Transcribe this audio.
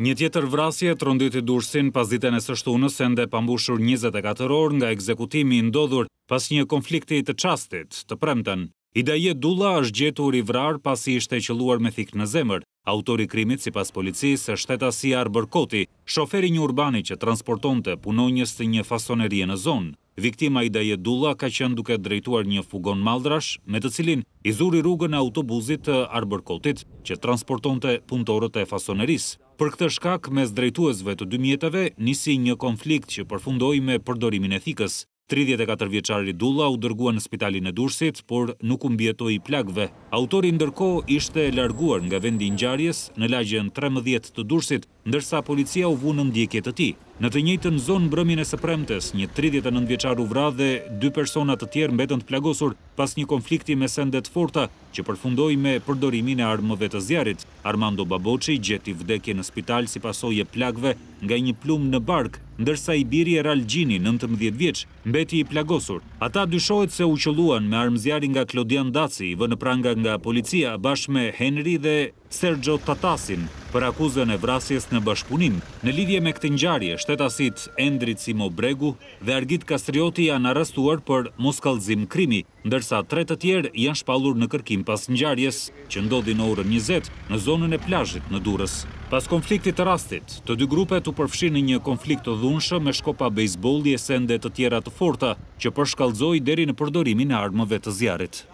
Një tjetër vrasje të tronditi dursin pas ditën e sështunës e ndë pambushur 24 orë nga ekzekutimi ndodhur pas një konflikti të qastit të premten. Idaje Dula është gjetur i vrar pas i ishte qëluar me thikë në zemër, autori krimit si pas policisë e si Arbor Koti, shoferi një urbani që transporton të punonjës të një fasonerie në zonë. Viktima daje Dulla ka qenë duke drejtuar një fugon maldrash, me të cilin i zuri rrugën e autobuzit të koltit që transportonte punëtorët e fasoneris. Për këtë shkak, mes drejtuesve të dy mjetëve, nisi një konflikt që përfundoj me përdorimin e thikës. 34 vjeçari Dulla u dërgua në spitalin e dursit, por nuk umbjetoj i plagve. Autori ndërko ishte larguar nga vendin gjarjes në lagjen 13 të dursit, ndërsa policia u vunë në ndjekje të ti. Në të njëjtë në zonë brëmin e sëpremtes, një 39 vjeqar u vra dhe dy personat të tjerë mbetën të plagosur pas një konflikti me sendet forta që përfundoj me përdorimin e armëve të zjarit. Armando Baboqi gjeti vdekje në spital si pasoj e plagve nga një plumë në bark, ndërsa i biri e rallë gjini 19 vjeq, mbeti i plagosur. Ata dyshojt se u qëluan me armë zjarin nga Klodian Daci i vë në pranga nga policia bashkë me Henry dhe Sergio Tatasin për akuzën e vrasjes në bashkëpunim. Në lidhje me këtë ngjarje, shtetasit Endrit Simo Bregu dhe Argit Kastrioti janë arrestuar për moskallëzim krimi, ndërsa tre të tjerë janë shpallur në kërkim pas ngjarjes që ndodhi në orën 20 në zonën e plazhit në Durrës. Pas konfliktit të rastit, të dy grupet u përfshin në një konflikt të dhunshëm me shkopa bejsbolli e sende të tjera të forta që përshkallëzoi deri në përdorimin e armëve të zjarrit.